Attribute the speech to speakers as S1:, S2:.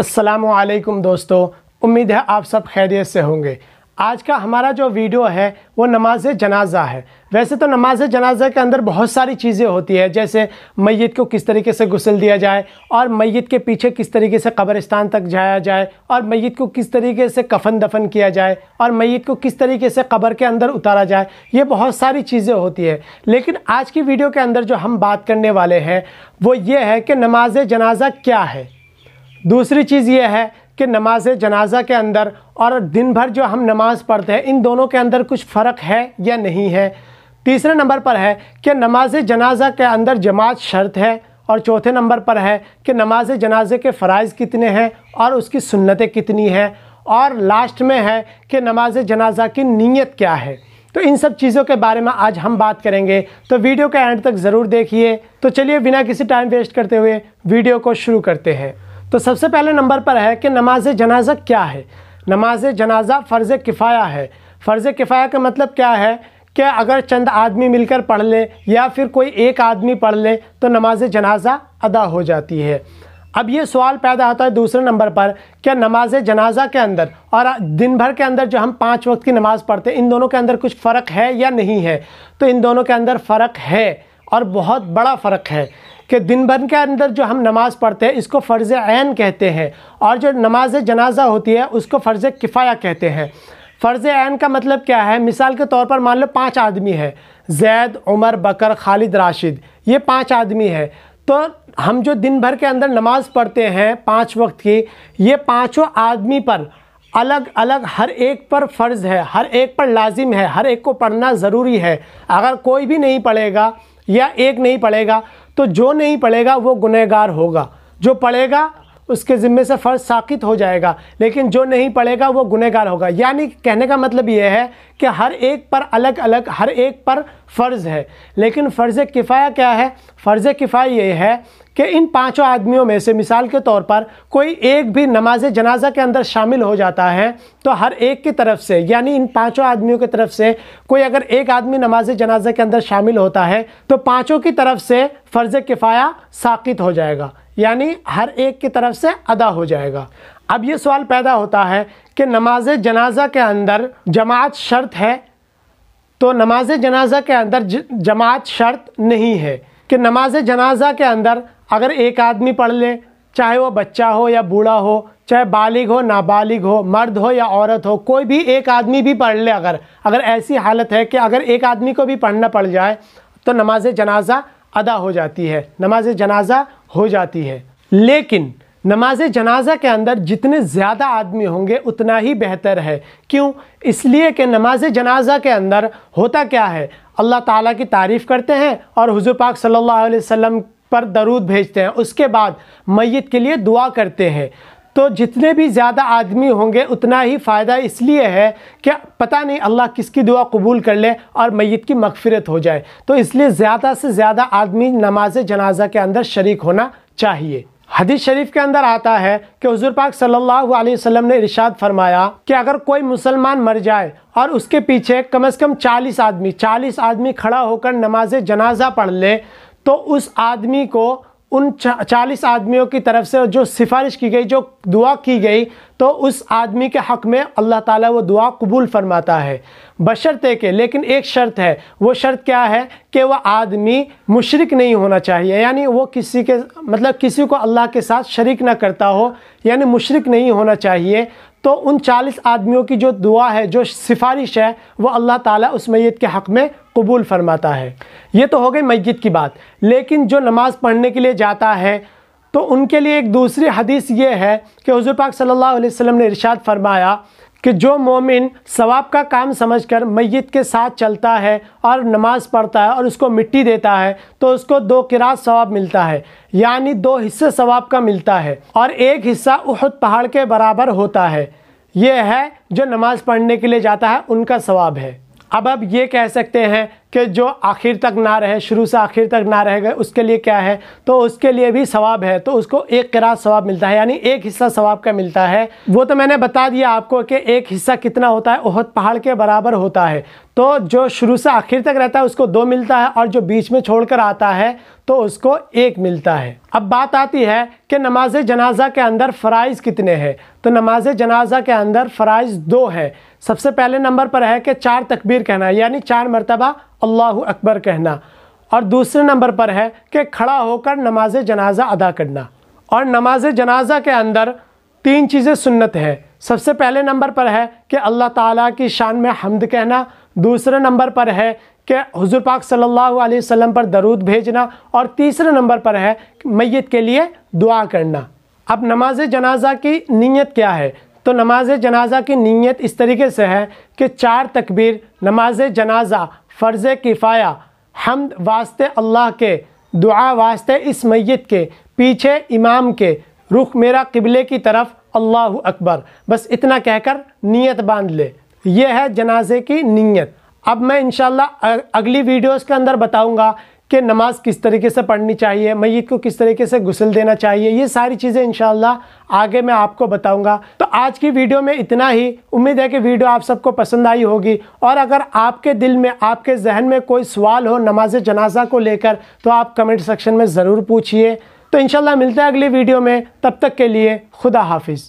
S1: असलकुम दोस्तों उम्मीद है आप सब खैरियत से होंगे आज का हमारा जो वीडियो है वो नमाज जनाजा है वैसे तो नमाज जनाजा के अंदर बहुत सारी चीज़ें होती है जैसे मैत को किस तरीके से गुसल दिया जाए और मैत के पीछे किस तरीके से कब्रस्तान तक जाया जाए और मैत को किस तरीके से कफन दफन किया जाए और मैत को किस तरीके से कब्र के अंदर उतारा जाए ये बहुत सारी चीज़ें होती है लेकिन आज की वीडियो के अंदर जो हम बात करने वाले हैं वो ये है कि नमाज जनाजा क्या है दूसरी चीज़ ये है कि नमाज जनाजा के अंदर और दिन भर जो हम नमाज़ पढ़ते हैं इन दोनों के अंदर कुछ फ़र्क है या नहीं है तीसरे नंबर पर है कि नमाज जनाजा के अंदर जमात शर्त है और चौथे नंबर पर है कि नमाज जनाजे के फ़रज़ कितने हैं और उसकी सुन्नतें कितनी हैं और लास्ट में है कि नमाज जनाजा की नीयत क्या है तो इन सब चीज़ों के बारे में आज हम बात करेंगे तो वीडियो के एंड तक ज़रूर देखिए तो चलिए बिना किसी टाइम वेस्ट करते हुए वीडियो को शुरू करते हैं तो सबसे पहले नंबर पर है कि नमाज जनाजा क्या है नमाज जनाजा फ़र्ज़ किफ़ाया है फ़र्ज़ किफ़ाया का मतलब क्या है कि अगर चंद आदमी मिलकर पढ़ लें या फिर कोई एक आदमी पढ़ लें तो नमाज जनाजा अदा हो जाती है अब ये सवाल पैदा होता है दूसरे नंबर पर क्या नमाज जनाजा के अंदर और दिन भर के अंदर जो हम पाँच वक्त की नमाज़ पढ़ते हैं इन दोनों के अंदर कुछ फ़र्क है या नहीं है तो इन दोनों के अंदर फ़र्क है और बहुत बड़ा फ़र्क है कि दिन भर के अंदर जो हम नमाज़ पढ़ते हैं इसको फ़र्ज़ आन कहते हैं और जो नमाज जनाजा होती है उसको फ़र्ज़ किफ़ाया कहते हैं फ़र्ज़ आन का मतलब क्या है मिसाल के तौर पर मान लो पाँच आदमी है जैद उमर बकर खालिद राशिद ये पाँच आदमी है तो हम जो दिन भर के अंदर नमाज़ पढ़ते हैं पाँच वक्त की ये पाँचों आदमी पर अलग अलग हर एक पर फ़र्ज़ है हर एक पर लाजिम है हर एक को पढ़ना ज़रूरी है अगर कोई भी नहीं पढ़ेगा या एक नहीं पढ़ेगा तो जो नहीं पढ़ेगा वो गुनहगार होगा जो पढ़ेगा उसके ज़िम्मे से फ़र्ज साकित हो जाएगा लेकिन जो नहीं पढ़ेगा वो गुनहगार होगा यानी कहने का मतलब ये है कि हर एक पर अलग अलग हर एक पर फ़र्ज़ है लेकिन फ़र्ज़ किफ़ाया क्या है फ़र्ज़ किफ़ाया ये है कि इन पांचों आदमियों में से मिसाल के तौर पर कोई एक भी नमाज जनाजा के अंदर शामिल हो जाता है तो हर एक की तरफ से यानी इन पांचों आदमियों की तरफ से कोई अगर एक आदमी नमाज जनाजा के अंदर शामिल होता है तो पाँचों की तरफ से फ़र्ज़ किफ़ाया साकित हो जाएगा यानी हर एक की तरफ से अदा हो जाएगा अब ये सवाल पैदा होता है कि नमाज जनाजा के अंदर जमात शर्त है तो नमाज जनाजा के अंदर जमात शर्त नहीं है कि नमाज जनाजा के अंदर अगर एक आदमी पढ़ ले चाहे वो बच्चा हो या बूढ़ा हो चाहे बालिग हो नाबालिग हो मर्द हो या औरत हो कोई भी एक आदमी भी पढ़ ले अगर अगर ऐसी हालत है कि अगर एक आदमी को भी पढ़ना पड़ जाए तो नमाज जनाजा अदा हो जाती है नमाज जनाजा हो जाती है लेकिन नमाज जनाजा के अंदर जितने ज़्यादा आदमी होंगे उतना ही बेहतर है क्यों इसलिए कि नमाज जनाजा के अंदर होता क्या है अल्लाह ताला की तारीफ़ करते हैं और हुजूर पाक सल्लल्लाहु अलैहि वसल्लम पर दरूद भेजते हैं उसके बाद मैत के लिए दुआ करते हैं तो जितने भी ज़्यादा आदमी होंगे उतना ही फ़ायदा इसलिए है कि पता नहीं अल्लाह किसकी दुआ कबूल कर ले और मैत की मगफरत हो जाए तो इसलिए ज़्यादा से ज़्यादा आदमी नमाज जनाजा के अंदर शरीक होना चाहिए हदीस शरीफ के अंदर आता है कि हजूर पाक सल्लल्लाहु अलैहि वसल्लम ने इरशाद फरमाया कि अगर कोई मुसलमान मर जाए और उसके पीछे कम से कम 40 आदमी 40 आदमी खड़ा होकर नमाज जनाजा पढ़ ले तो उस आदमी को उन चालीस आदमियों की तरफ से जो सिफारिश की गई जो दुआ की गई तो उस आदमी के हक़ में अल्लाह ताला वो दुआ कबूल फरमाता है बशर्ते के लेकिन एक शर्त है वो शर्त क्या है कि वह आदमी मुशरक नहीं होना चाहिए यानी वो किसी के मतलब किसी को अल्लाह के साथ शरीक ना करता हो यानी मुशरक नहीं होना चाहिए तो उन चालीस आदमियों की जो दुआ है जो सिफारिश है वो अल्लाह ताला उस मैत के हक़ में कबूल फरमाता है ये तो हो गई मैत की बात लेकिन जो नमाज़ पढ़ने के लिए जाता है तो उनके लिए एक दूसरी हदीस ये है कि हजूर पाक सल्लल्लाहु अलैहि वसल्लम ने इरशाद फरमाया कि जो मोमिन सवाब का काम समझकर मैत के साथ चलता है और नमाज़ पढ़ता है और उसको मिट्टी देता है तो उसको दो किरात सवाब मिलता है यानी दो हिस्से सवाब का मिलता है और एक हिस्सा उहद पहाड़ के बराबर होता है ये है जो नमाज़ पढ़ने के लिए जाता है उनका सवाब है अब अब ये कह सकते हैं कि जो आखिर तक ना रहे शुरू से आखिर तक ना रह गए उसके लिए क्या है तो उसके लिए भी सवाब है तो उसको एक किरात सवाब मिलता है यानी एक हिस्सा सवाब का मिलता है वो तो मैंने बता दिया आपको कि एक हिस्सा कितना होता है ओहद पहाड़ के बराबर होता है तो जो शुरू से आखिर तक रहता है उसको दो मिलता है और जो बीच में छोड़कर आता है तो उसको एक मिलता है अब बात आती है कि नमाज जनाजा के अंदर फ़राइज़ कितने हैं तो नमाज जनाजा के अंदर फ़राइज़ दो हैं सबसे पहले नंबर पर है कि चार तकबीर कहना यानी चार मरतबा अल्लाह अकबर कहना और दूसरे नंबर पर है कि खड़ा होकर नमाज जनाजा अदा करना और नमाज जनाजा के अंदर तीन चीज़ें सुन्नत है सबसे पहले नंबर पर है कि अल्लाह ताला की शान में हमद कहना दूसरे नंबर पर है कि हुजूर पाक सल्लल्लाहु अलैहि वसल्लम पर दरूद भेजना और तीसरे नंबर पर है मैत के लिए दुआ करना अब नमाज जनाजा की नीयत क्या है तो नमाज जनाजा की नीयत इस तरीके से है कि चार तकबीर नमाज जनाजा फ़र्ज़ किफ़ाया हमद वास्ते अल्लाह के दुआ वास्ते इस मैत के पीछे इमाम के रुख मेरा किबले की तरफ अल्लाह अकबर बस इतना कहकर नीयत बांध ले यह है जनाजे की नीयत अब मैं इन अगली वीडियोस के अंदर बताऊंगा कि नमाज़ किस तरीके से पढ़नी चाहिए मैत को किस तरीके से गुसल देना चाहिए ये सारी चीज़ें इन आगे मैं आपको बताऊंगा तो आज की वीडियो में इतना ही उम्मीद है कि वीडियो आप सबको पसंद आई होगी और अगर आपके दिल में आपके जहन में कोई सवाल हो नमाज जनाजा को लेकर तो आप कमेंट सेक्शन में ज़रूर पूछिए तो इन मिलते हैं अगली वीडियो में तब तक के लिए खुदा हाफिज़